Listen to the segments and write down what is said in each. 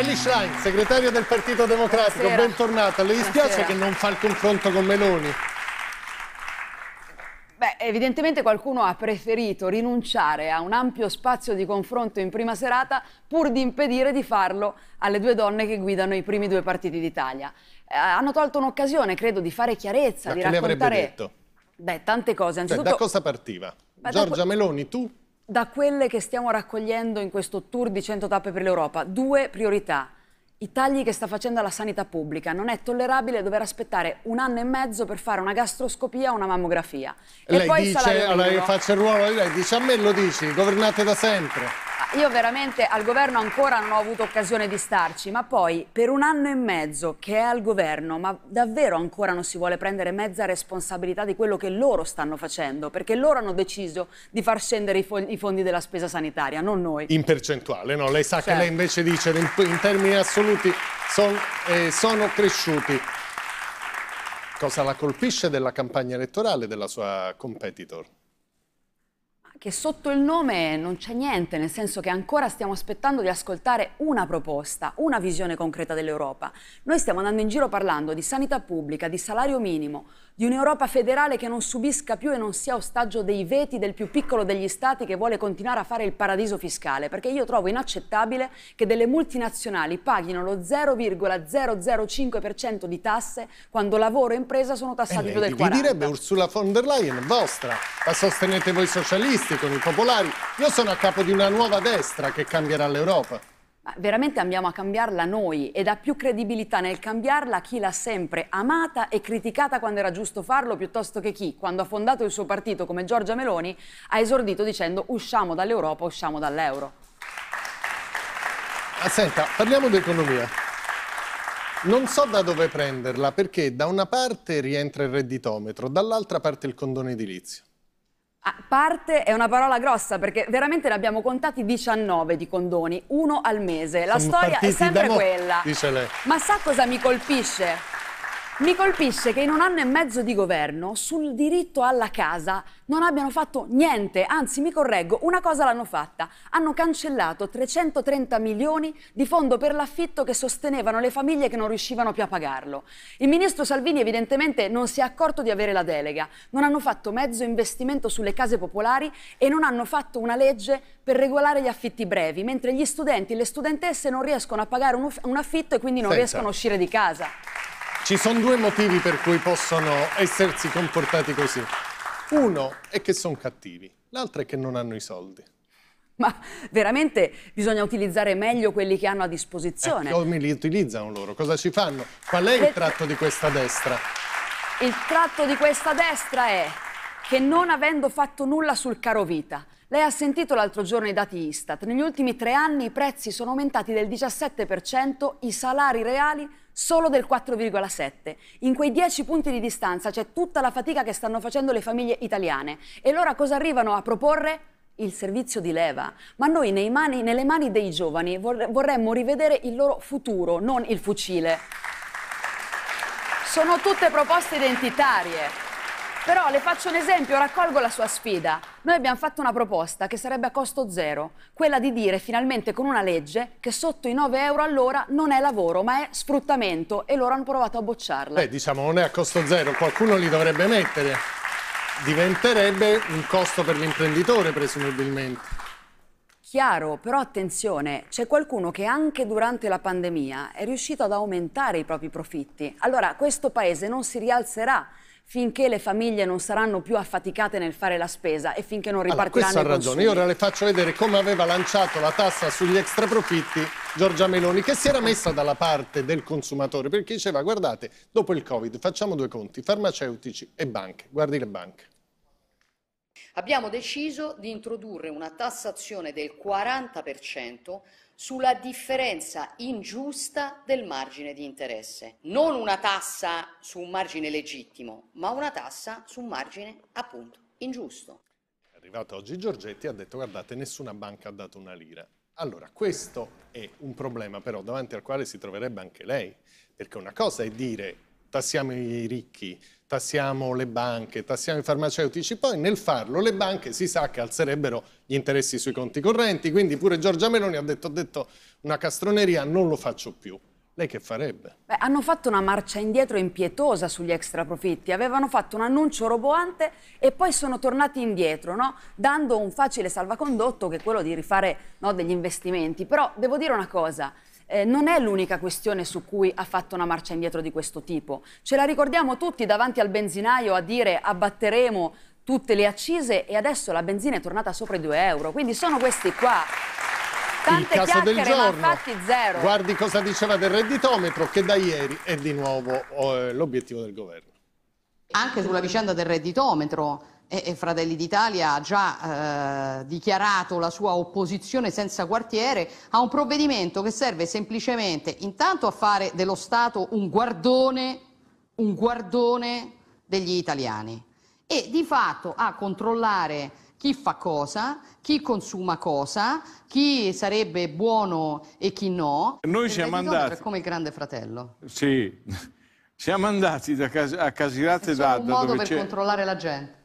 Ellie Schlein, segretaria del Partito Democratico, Buonasera. bentornata. Le dispiace Buonasera. che non fa il confronto con Meloni? Beh, evidentemente qualcuno ha preferito rinunciare a un ampio spazio di confronto in prima serata pur di impedire di farlo alle due donne che guidano i primi due partiti d'Italia. Eh, hanno tolto un'occasione, credo, di fare chiarezza, Ma di che raccontare... Ma avrebbe detto? Beh, tante cose. Anzitutto... Cioè, da cosa partiva? Beh, Giorgia dopo... Meloni, tu? da quelle che stiamo raccogliendo in questo tour di 100 tappe per l'Europa, due priorità. I tagli che sta facendo alla sanità pubblica. Non è tollerabile dover aspettare un anno e mezzo per fare una gastroscopia o una mammografia. E lei poi dice, allora faccio il ruolo, lei dice a me lo dici, governate da sempre io veramente al governo ancora non ho avuto occasione di starci, ma poi per un anno e mezzo che è al governo, ma davvero ancora non si vuole prendere mezza responsabilità di quello che loro stanno facendo, perché loro hanno deciso di far scendere i, fondi della spesa sanitaria, non noi. In percentuale, no? Lei sa certo. che lei certo. invece dice in, in termini assoluti son, eh, sono cresciuti. Cosa la colpisce della campagna elettorale della sua competitor? che sotto il nome non c'è niente, nel senso che ancora stiamo aspettando di ascoltare una proposta, una visione concreta dell'Europa. Noi stiamo andando in giro parlando di sanità pubblica, di salario minimo, di un'Europa federale che non subisca più e non sia ostaggio dei veti del più piccolo degli stati che vuole continuare a fare il paradiso fiscale, perché io trovo inaccettabile che delle multinazionali paghino lo 0,005% di tasse quando lavoro e impresa sono eh, tassati più del 40%. Vi direbbe Ursula von der Leyen, vostra, la sostenete voi socialisti con i popolari, io sono a capo di una nuova destra che cambierà l'Europa veramente andiamo a cambiarla noi ed ha più credibilità nel cambiarla chi l'ha sempre amata e criticata quando era giusto farlo piuttosto che chi, quando ha fondato il suo partito come Giorgia Meloni, ha esordito dicendo usciamo dall'Europa, usciamo dall'euro. Ah, senta, parliamo di economia. Non so da dove prenderla perché da una parte rientra il redditometro, dall'altra parte il condono edilizio parte è una parola grossa perché veramente ne abbiamo contati 19 di condoni, uno al mese. La Sono storia è sempre quella. Dice lei. Ma sa cosa mi colpisce? Mi colpisce che in un anno e mezzo di governo sul diritto alla casa non abbiano fatto niente, anzi mi correggo, una cosa l'hanno fatta, hanno cancellato 330 milioni di fondo per l'affitto che sostenevano le famiglie che non riuscivano più a pagarlo. Il ministro Salvini evidentemente non si è accorto di avere la delega, non hanno fatto mezzo investimento sulle case popolari e non hanno fatto una legge per regolare gli affitti brevi, mentre gli studenti e le studentesse non riescono a pagare un, affitto e quindi non Senza. riescono a uscire di casa. Ci sono due motivi per cui possono essersi comportati così. Uno è che sono cattivi, l'altro è che non hanno i soldi. Ma veramente bisogna utilizzare meglio quelli che hanno a disposizione. Ecco, come li utilizzano loro? Cosa ci fanno? Qual è il eh. tratto di questa destra? Il tratto di questa destra è che non avendo fatto nulla sul caro vita, lei ha sentito l'altro giorno i dati Istat, negli ultimi tre anni i prezzi sono aumentati del 17%, i salari reali solo del 4,7. In quei 10 punti di distanza c'è tutta la fatica che stanno facendo le famiglie italiane. E loro cosa arrivano a proporre? il servizio di leva, ma noi mani, nelle mani dei giovani vorremmo rivedere il loro futuro, non il fucile. Sono tutte proposte identitarie, però le faccio un esempio, raccolgo la sua sfida. Noi abbiamo fatto una proposta che sarebbe a costo zero, quella di dire finalmente con una legge che sotto i 9 euro all'ora non è lavoro ma è sfruttamento e loro hanno provato a bocciarla. Beh, diciamo non è a costo zero, qualcuno li dovrebbe mettere. Diventerebbe un costo per l'imprenditore presumibilmente. Chiaro, però attenzione, c'è qualcuno che anche durante la pandemia è riuscito ad aumentare i propri profitti. Allora questo paese non si rialzerà finché le famiglie non saranno più affaticate nel fare la spesa e finché non ripartiranno allora, questa ha ragione, io ora le faccio vedere come aveva lanciato la tassa sugli extra profitti Giorgia Meloni che si era messa dalla parte del consumatore perché diceva guardate, dopo il Covid facciamo due conti, farmaceutici e banche, guardi le banche. Abbiamo deciso di introdurre una tassazione del 40% sulla differenza ingiusta del margine di interesse. Non una tassa su un margine legittimo, ma una tassa su un margine appunto ingiusto. È arrivato oggi Giorgetti e ha detto guardate nessuna banca ha dato una lira. Allora questo è un problema però davanti al quale si troverebbe anche lei, perché una cosa è dire tassiamo i ricchi, tassiamo le banche, tassiamo i farmaceutici, poi nel farlo le banche si sa che alzerebbero gli interessi sui conti correnti, quindi pure Giorgia Meloni ha detto, detto una castroneria, non lo faccio più. Lei che farebbe? Beh, hanno fatto una marcia indietro impietosa sugli extraprofitti, avevano fatto un annuncio roboante e poi sono tornati indietro, no? dando un facile salvacondotto che è quello di rifare no, degli investimenti. Però devo dire una cosa, eh, non è l'unica questione su cui ha fatto una marcia indietro di questo tipo. Ce la ricordiamo tutti davanti al benzinaio a dire abbatteremo tutte le accise e adesso la benzina è tornata sopra i 2 euro. Quindi sono questi qua. Tante Il caso del giorno, zero. guardi cosa diceva del redditometro che da ieri è di nuovo eh, l'obiettivo del governo. Anche sulla vicenda del redditometro e, Fratelli d'Italia ha già eh, dichiarato la sua opposizione senza quartiere a un provvedimento che serve semplicemente intanto a fare dello Stato un guardone, un guardone degli italiani e di fatto a controllare chi fa cosa, chi consuma cosa, chi sarebbe buono e chi no. Noi il siamo andati... come il grande fratello. Sì, siamo andati da cas- a Casirate d'Adda. È un modo per controllare la gente.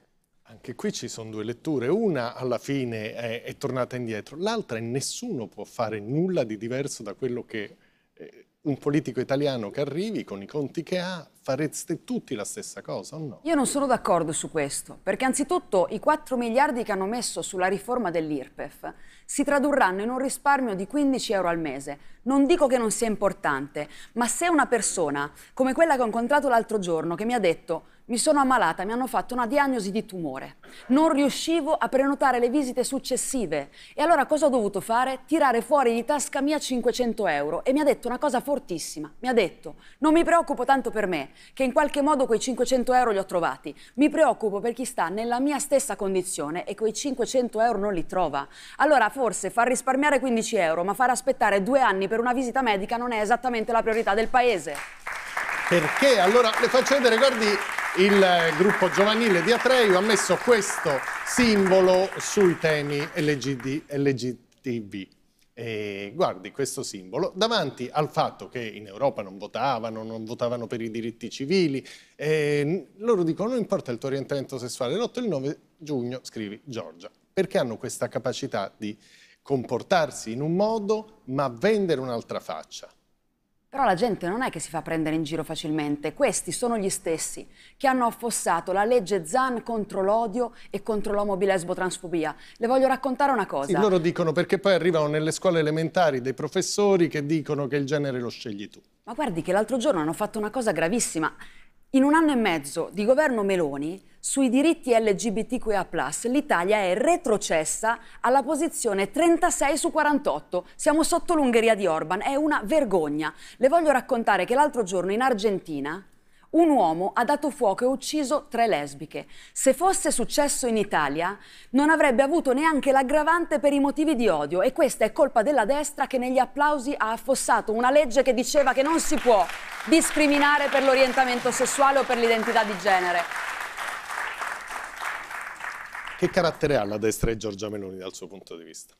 Anche qui ci sono due letture, una alla fine è, è tornata indietro, l'altra è nessuno può fare nulla di diverso da quello che eh, un politico italiano che arrivi con i conti che ha fareste tutti la stessa cosa o no? Io non sono d'accordo su questo, perché anzitutto i 4 miliardi che hanno messo sulla riforma dell'IRPEF si tradurranno in un risparmio di 15 euro al mese. Non dico che non sia importante, ma se una persona, come quella che ho incontrato l'altro giorno, che mi ha detto mi sono ammalata, mi hanno fatto una diagnosi di tumore. Non riuscivo a prenotare le visite successive. E allora cosa ho dovuto fare? Tirare fuori di tasca mia 500 euro. E mi ha detto una cosa fortissima. Mi ha detto, non mi preoccupo tanto per me, che in qualche modo quei 500 euro li ho trovati. Mi preoccupo per chi sta nella mia stessa condizione e quei 500 euro non li trova. Allora forse far risparmiare 15 euro ma far aspettare due anni per una visita medica non è esattamente la priorità del paese. Perché? Allora le faccio vedere, guardi, il eh, gruppo giovanile di Atreio ha messo questo simbolo sui temi LGD, LGTB. E guardi questo simbolo davanti al fatto che in Europa non votavano, non votavano per i diritti civili, loro dicono non importa il tuo orientamento sessuale, l'8 e il 9 giugno scrivi Giorgia, perché hanno questa capacità di comportarsi in un modo ma vendere un'altra faccia. Però la gente non è che si fa prendere in giro facilmente, questi sono gli stessi che hanno affossato la legge Zan contro l'odio e contro transfobia. Le voglio raccontare una cosa. Sì, loro dicono perché poi arrivano nelle scuole elementari dei professori che dicono che il genere lo scegli tu. Ma guardi che l'altro giorno hanno fatto una cosa gravissima. In un anno e mezzo di governo Meloni sui diritti LGBTQIA+, l'Italia è retrocessa alla posizione 36 su 48. Siamo sotto l'Ungheria di Orban, è una vergogna. Le voglio raccontare che l'altro giorno in Argentina un uomo ha dato fuoco e ucciso tre lesbiche. Se fosse successo in Italia, non avrebbe avuto neanche l'aggravante per i motivi di odio e questa è colpa della destra che negli applausi ha affossato una legge che diceva che non si può discriminare per l'orientamento sessuale o per l'identità di genere. Che carattere ha la destra e Giorgia Meloni dal suo punto di vista?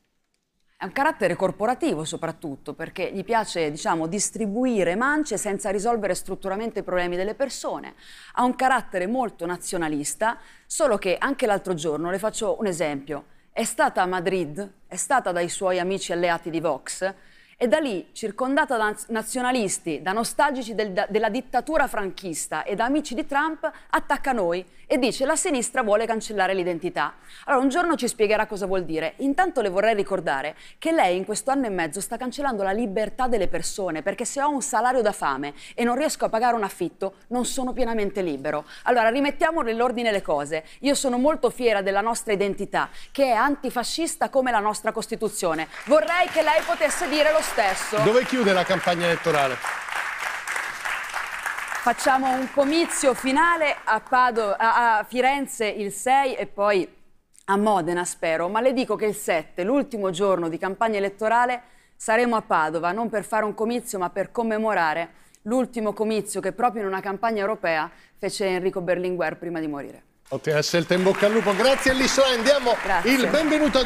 È un carattere corporativo soprattutto, perché gli piace diciamo, distribuire mance senza risolvere strutturalmente i problemi delle persone. Ha un carattere molto nazionalista, solo che anche l'altro giorno, le faccio un esempio, è stata a Madrid, è stata dai suoi amici alleati di Vox, e da lì, circondata da nazionalisti, da nostalgici del, da, della dittatura franchista e da amici di Trump, attacca noi e dice la sinistra vuole cancellare l'identità. Allora, un giorno ci spiegherà cosa vuol dire. Intanto le vorrei ricordare che lei in questo anno e mezzo sta cancellando la libertà delle persone, perché se ho un salario da fame e non riesco a pagare un affitto, non sono pienamente libero. Allora, rimettiamo nell'ordine le cose. Io sono molto fiera della nostra identità, che è antifascista come la nostra Costituzione. Vorrei che lei potesse dire lo stesso. Dove chiude la campagna elettorale? Facciamo un comizio finale a, Pado, a, a Firenze il 6 e poi a Modena, spero, ma le dico che il 7, l'ultimo giorno di campagna elettorale, saremo a Padova, non per fare un comizio, ma per commemorare l'ultimo comizio che proprio in una campagna europea fece Enrico Berlinguer prima di morire. Ottima scelta in bocca al lupo, grazie Alice, andiamo grazie. il benvenuto a